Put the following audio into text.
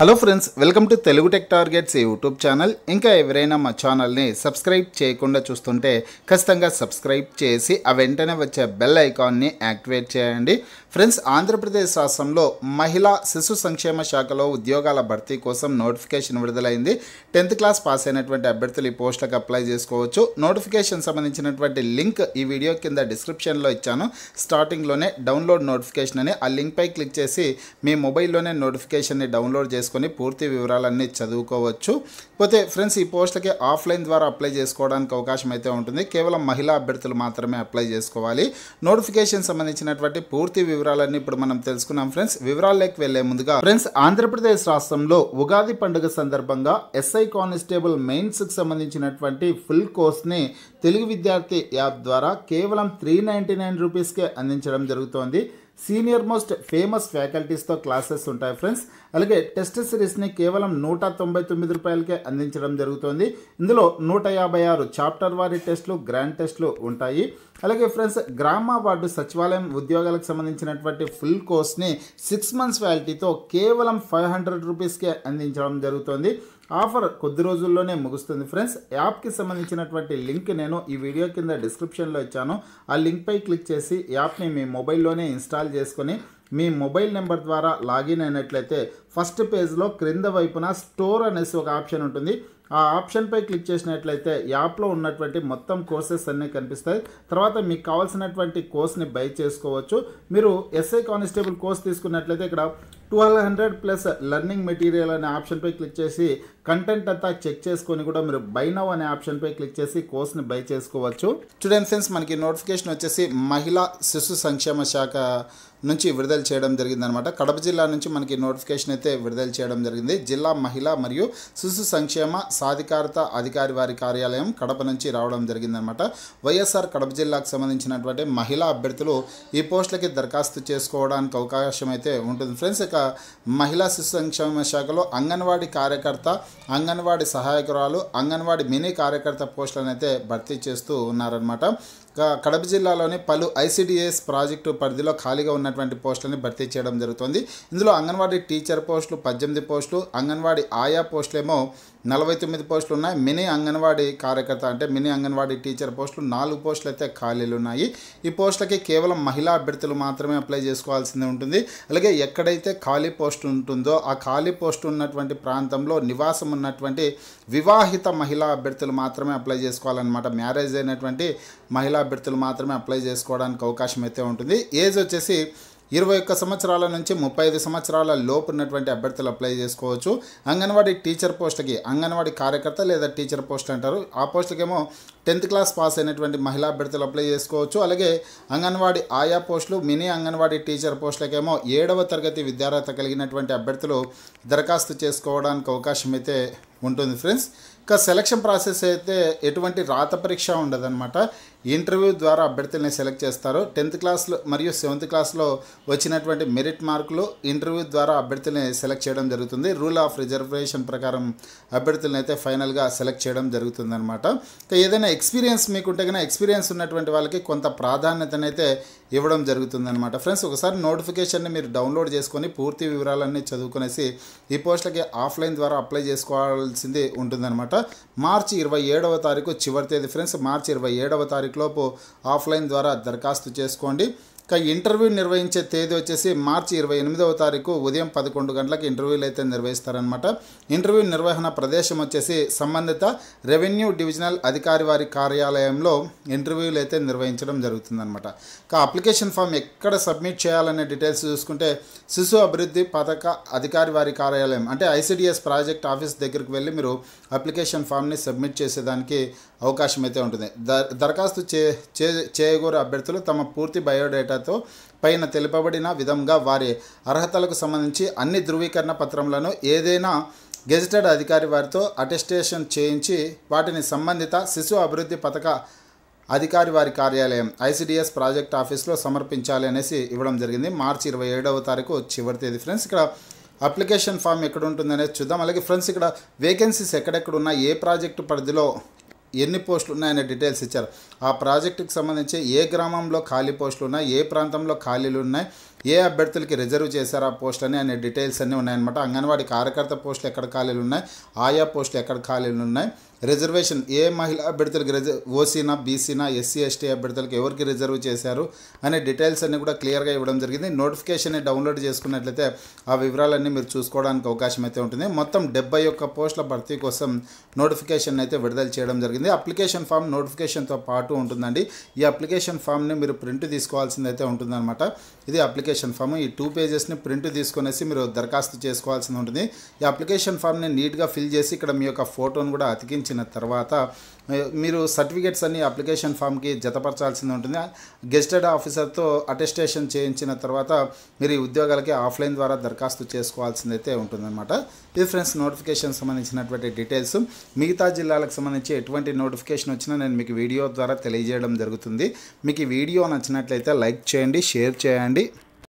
hello friends welcome to Telugu tech targets YouTube channel ఇంకా ఎవరైనా మా ఛానల్ని సబ్స్క్రైబ్ చేయకుండా చూస్తుంటే ఖచ్చితంగా సబ్స్క్రైబ్ చేసి ఆ వెంటనే వచ్చే బెల్ ఐకాన్ని యాక్టివేట్ చేయండి ఫ్రెండ్స్ ఆంధ్రప్రదేశ్ రాష్ట్రంలో మహిళా శిశు సంక్షేమ శాఖలో ఉద్యోగాల భర్తీ కోసం నోటిఫికేషన్ విడుదలైంది టెన్త్ క్లాస్ పాస్ అయినటువంటి అభ్యర్థులు ఈ పోస్టులకు అప్లై చేసుకోవచ్చు నోటిఫికేషన్ సంబంధించినటువంటి లింక్ ఈ వీడియో కింద డిస్క్రిప్షన్లో ఇచ్చాను స్టార్టింగ్లోనే డౌన్లోడ్ నోటిఫికేషన్ అని ఆ లింక్పై క్లిక్ చేసి మీ మొబైల్లోనే నోటిఫికేషన్ని డౌన్లోడ్ చేసుకొని పూర్తి వివరాలన్నీ చదువుకోవచ్చు పోతే ఫ్రెండ్స్ ఈ పోస్టులకి ఆఫ్లైన్ ద్వారా అప్లై చేసుకోవడానికి అవకాశం అయితే ఉంటుంది కేవలం మహిళా అభ్యర్థులు మాత్రమే అప్లై చేసుకోవాలి నోటిఫికేషన్ సంబంధించినటువంటి పూర్తి వివరాలన్నీ ఇప్పుడు మనం తెలుసుకున్నాం ఫ్రెండ్స్ వివరాల్లోకి వెళ్లే ముందుగా ఫ్రెండ్స్ ఆంధ్రప్రదేశ్ రాష్ట్రంలో ఉగాది పండుగ సందర్భంగా ఎస్ఐ కానిస్టేబుల్ మెయిన్స్ కి సంబంధించినటువంటి ఫుల్ కోర్స్ ని తెలుగు విద్యార్థి యాప్ ద్వారా కేవలం త్రీ నైన్టీ నైన్ రూపీస్కే అందించడం జరుగుతోంది సీనియర్ మోస్ట్ ఫేమస్ ఫ్యాకల్టీస్తో క్లాసెస్ ఉంటాయి ఫ్రెండ్స్ అలాగే టెస్ట్ సిరీస్ని కేవలం నూట తొంభై తొమ్మిది రూపాయలకే అందించడం జరుగుతుంది ఇందులో నూట యాభై ఆరు చాప్టర్ వారి టెస్టులు గ్రాండ్ టెస్టులు ఉంటాయి అలాగే ఫ్రెండ్స్ గ్రామ వార్డు సచివాలయం ఉద్యోగాలకు సంబంధించినటువంటి ఫుల్ కోర్స్ని సిక్స్ మంత్స్ వ్యాలిటీతో కేవలం ఫైవ్ హండ్రెడ్ రూపీస్కే అందించడం జరుగుతుంది ఆఫర్ కొద్ది రోజుల్లోనే ముగుస్తుంది ఫ్రెండ్స్ యాప్కి సంబంధించినటువంటి లింక్ నేను ఈ వీడియో కింద డిస్క్రిప్షన్లో ఇచ్చాను ఆ లింక్పై క్లిక్ చేసి యాప్ని మీ మొబైల్లోనే ఇన్స్టాల్ చేసుకొని మీ మొబైల్ నెంబర్ ద్వారా లాగిన్ అయినట్లయితే ఫస్ట్ పేజ్లో క్రింద వైపున స్టోర్ అనేసి ఒక ఆప్షన్ ఉంటుంది ఆ ఆప్షన్పై క్లిక్ చేసినట్లయితే యాప్లో ఉన్నటువంటి మొత్తం కోర్సెస్ అన్నీ కనిపిస్తాయి తర్వాత మీకు కావాల్సినటువంటి కోర్స్ని బై చేసుకోవచ్చు మీరు ఎస్ఐ కానిస్టేబుల్ కోర్స్ తీసుకున్నట్లయితే ఇక్కడ twelve hundred plus learning material అనే ఆప్షన్పై క్లిక్ చేసి కంటెంట్ అంతా చెక్ చేసుకొని కూడా మీరు బై నవ్ అనే ఆప్షన్పై క్లిక్ చేసి కోర్స్ని బై చేసుకోవచ్చు స్టూడెంట్ ఫ్రెండ్స్ మనకి నోటిఫికేషన్ వచ్చేసి మహిళా శిశు సంక్షేమ శాఖ నుంచి విడుదల చేయడం జరిగిందనమాట కడప జిల్లా నుంచి మనకి నోటిఫికేషన్ అయితే విడుదల చేయడం జరిగింది జిల్లా మహిళ మరియు శిశు సంక్షేమ సాధికారత అధికారి వారి కార్యాలయం కడప నుంచి రావడం జరిగిందనమాట వైఎస్ఆర్ కడప జిల్లాకు సంబంధించినటువంటి మహిళా అభ్యర్థులు ఈ పోస్టులకి దరఖాస్తు చేసుకోవడానికి అవకాశం అయితే ఉంటుంది ఫ్రెండ్స్ ఇక మహిళా శిశు సంక్షేమ శాఖలో అంగన్వాడీ కార్యకర్త అంగన్వాడీ సహాయకురాలు అంగన్వాడీ మినీ కార్యకర్త పోస్టులను అయితే భర్తీ చేస్తూ ఉన్నారనమాట కడప జిల్లాలోని పలు ఐసిడిఎస్ ప్రాజెక్టు పరిధిలో ఖాళీగా ఉన్నటువంటి పోస్టులని భర్తీ చేయడం జరుగుతుంది ఇందులో అంగన్వాడీ టీచర్ పోస్టులు పద్దెనిమిది పోస్టులు అంగన్వాడీ ఆయా పోస్టులేమో నలభై తొమ్మిది పోస్టులు ఉన్నాయి మినీ అంగన్వాడీ కార్యకర్త అంటే మినీ అంగన్వాడీ టీచర్ పోస్టులు నాలుగు పోస్టులు అయితే ఖాళీలు ఉన్నాయి ఈ పోస్టులకి కేవలం మహిళా అభ్యర్థులు మాత్రమే అప్లై చేసుకోవాల్సింది ఉంటుంది అలాగే ఎక్కడైతే ఖాళీ పోస్ట్ ఉంటుందో ఆ ఖాళీ పోస్ట్ ఉన్నటువంటి ప్రాంతంలో నివాసం ఉన్నటువంటి వివాహిత మహిళా అభ్యర్థులు మాత్రమే అప్లై చేసుకోవాలన్నమాట మ్యారేజ్ అయినటువంటి మహిళా అభ్యర్థులు మాత్రమే అప్లై చేసుకోవడానికి అవకాశం అయితే ఉంటుంది ఏజ్ వచ్చేసి ఇరవై ఒక్క సంవత్సరాల నుంచి ముప్పై ఐదు సంవత్సరాల లోపు ఉన్నటువంటి అభ్యర్థులు అప్లై చేసుకోవచ్చు అంగన్వాడీ టీచర్ పోస్ట్కి అంగన్వాడీ కార్యకర్త లేదా టీచర్ పోస్ట్ అంటారు ఆ పోస్టుకేమో టెన్త్ క్లాస్ పాస్ అయినటువంటి మహిళా అభ్యర్థులు అప్లై చేసుకోవచ్చు అలాగే అంగన్వాడీ ఆయా పోస్టులు మినీ అంగన్వాడీ టీచర్ పోస్టులకేమో ఏడవ తరగతి విద్యార్హత కలిగినటువంటి అభ్యర్థులు దరఖాస్తు చేసుకోవడానికి అవకాశం అయితే ఉంటుంది ఫ్రెండ్స్ ఇంకా సెలక్షన్ ప్రాసెస్ అయితే ఎటువంటి రాత పరీక్ష ఉండదన్నమాట ఇంటర్వ్యూ ద్వారా అభ్యర్థుల్ని సెలెక్ట్ చేస్తారు టెన్త్ క్లాస్లో మరియు సెవెంత్ క్లాస్లో వచ్చినటువంటి మెరిట్ మార్కులు ఇంటర్వ్యూ ద్వారా అభ్యర్థుల్ని సెలెక్ట్ చేయడం జరుగుతుంది రూల్ ఆఫ్ రిజర్వేషన్ ప్రకారం అభ్యర్థులను అయితే ఫైనల్గా సెలెక్ట్ చేయడం ఇంకా ఏదైనా ఎక్స్పీరియన్స్ మీకు ఉంటే ఎక్స్పీరియన్స్ ఉన్నటువంటి వాళ్ళకి కొంత ప్రాధాన్యతనైతే ఇవ్వడం జరుగుతుందనమాట ఫ్రెండ్స్ ఒకసారి నోటిఫికేషన్ని మీరు డౌన్లోడ్ చేసుకొని పూర్తి వివరాలన్నీ చదువుకునేసి ఈ పోస్టులకి ఆఫ్లైన్ ద్వారా అప్లై చేసుకోవాల్సింది ఉంటుందన్నమాట మార్చి ఇరవై ఏడవ తారీఖు చివరి తేదీ ఫ్రెండ్స్ మార్చి ఇరవై ఏడవ లోపు ఆఫ్లైన్ ద్వారా దరఖాస్తు చేసుకోండి ఇక ఇంటర్వ్యూ నిర్వహించే తేదీ వచ్చేసి మార్చి ఇరవై ఎనిమిదవ తారీఖు ఉదయం పదకొండు గంటలకు ఇంటర్వ్యూలు అయితే నిర్వహిస్తారనమాట ఇంటర్వ్యూ నిర్వహణ ప్రదేశం వచ్చేసి సంబంధిత రెవెన్యూ డివిజనల్ అధికారి వారి కార్యాలయంలో ఇంటర్వ్యూలు అయితే నిర్వహించడం జరుగుతుందనమాట ఇక అప్లికేషన్ ఫామ్ ఎక్కడ సబ్మిట్ చేయాలనే డీటెయిల్స్ చూసుకుంటే శిశు అభివృద్ధి పథక అధికారి వారి కార్యాలయం అంటే ఐసిడిఎస్ ప్రాజెక్ట్ ఆఫీస్ దగ్గరికి వెళ్ళి మీరు అప్లికేషన్ ఫామ్ని సబ్మిట్ చేసేదానికి అవకాశం అయితే ఉంటుంది దరఖాస్తు చే చేయగోరే అభ్యర్థులు తమ పూర్తి బయోడేటా శాఖతో పైన తెలుపబడిన విధంగా వారి అర్హతలకు సంబంధించి అన్ని ధృవీకరణ పత్రములను ఏదైనా గెజిటెడ్ అధికారి వారితో అటెస్టేషన్ చేయించి వాటిని సంబంధిత శిశు అభివృద్ధి పథక అధికారి వారి కార్యాలయం ఐసిడిఎస్ ప్రాజెక్ట్ ఆఫీస్లో సమర్పించాలి అనేసి ఇవ్వడం జరిగింది మార్చి ఇరవై ఏడవ తారీఖు చివరి తేదీ ఫ్రెండ్స్ ఇక్కడ అప్లికేషన్ ఫామ్ ఎక్కడ ఉంటుందనేది చూద్దాం అలాగే ఫ్రెండ్స్ ఇక్కడ వేకెన్సీస్ ఎక్కడెక్కడ ఉన్నాయి ఏ ప్రాజెక్టు పరిధిలో ఎన్ని పోస్టులు ఉన్నాయనే డీటెయిల్స్ ఇచ్చారు ఆ ప్రాజెక్టుకి సంబంధించి ఏ గ్రామంలో ఖాళీ పోస్టులు ఉన్నాయి ఏ ప్రాంతంలో ఖాళీలు ఉన్నాయి ఏ అభ్యర్థులకి రిజర్వ్ చేశారు ఆ పోస్ట్ అని అనే డీటెయిల్స్ అన్నీ ఉన్నాయన్నమాట అంగన్వాడీ కార్యకర్త పోస్టులు ఎక్కడ ఖాళీలు ఉన్నాయి ఆయా పోస్టులు ఎక్కడ ఖాళీలు ఉన్నాయి రిజర్వేషన్ ఏ మహిళా అభ్యర్థులకు రిజ ఓసీనా బీసీనా ఎస్సీ ఎస్టీ అభ్యర్థులకు ఎవరికి రిజర్వ్ చేశారు అనే డీటెయిల్స్ అన్నీ కూడా క్లియర్గా ఇవ్వడం జరిగింది నోటిఫికేషన్ని డౌన్లోడ్ చేసుకున్నట్లయితే ఆ వివరాలన్నీ మీరు చూసుకోవడానికి అవకాశం అయితే ఉంటుంది మొత్తం డెబ్బై ఒక్క పోస్టుల భర్తీ కోసం నోటిఫికేషన్ అయితే విడుదల చేయడం జరిగింది అప్లికేషన్ ఫామ్ నోటిఫికేషన్తో పాటు ఉంటుందండి ఈ అప్లికేషన్ ఫామ్ని మీరు ప్రింట్ తీసుకోవాల్సిందైతే ఉంటుందన్నమాట ఇది అప్లికేషన్ ఫామ్ ఈ టూ పేజెస్ని ప్రింట్ తీసుకునేసి మీరు దరఖాస్తు చేసుకోవాల్సింది ఉంటుంది ఈ అప్లికేషన్ ఫామ్ని నీట్గా ఫిల్ చేసి ఇక్కడ మీ యొక్క ఫోటోను కూడా అతికించి పంపించిన తర్వాత మీరు సర్టిఫికేట్స్ అన్ని అప్లికేషన్ ఫామ్కి జతపరచాల్సింది ఉంటుంది గెస్టెడ్ ఆఫీసర్తో అటెస్టేషన్ చేయించిన తర్వాత మీరు ఈ ఉద్యోగాలకి ఆఫ్లైన్ ద్వారా దరఖాస్తు చేసుకోవాల్సిందైతే ఉంటుందన్నమాట ఇది ఫ్రెండ్స్ నోటిఫికేషన్ సంబంధించినటువంటి డీటెయిల్స్ మిగతా జిల్లాలకు సంబంధించి ఎటువంటి నోటిఫికేషన్ వచ్చినా నేను మీకు వీడియో ద్వారా తెలియజేయడం జరుగుతుంది మీకు ఈ వీడియో నచ్చినట్లయితే లైక్ చేయండి షేర్ చేయండి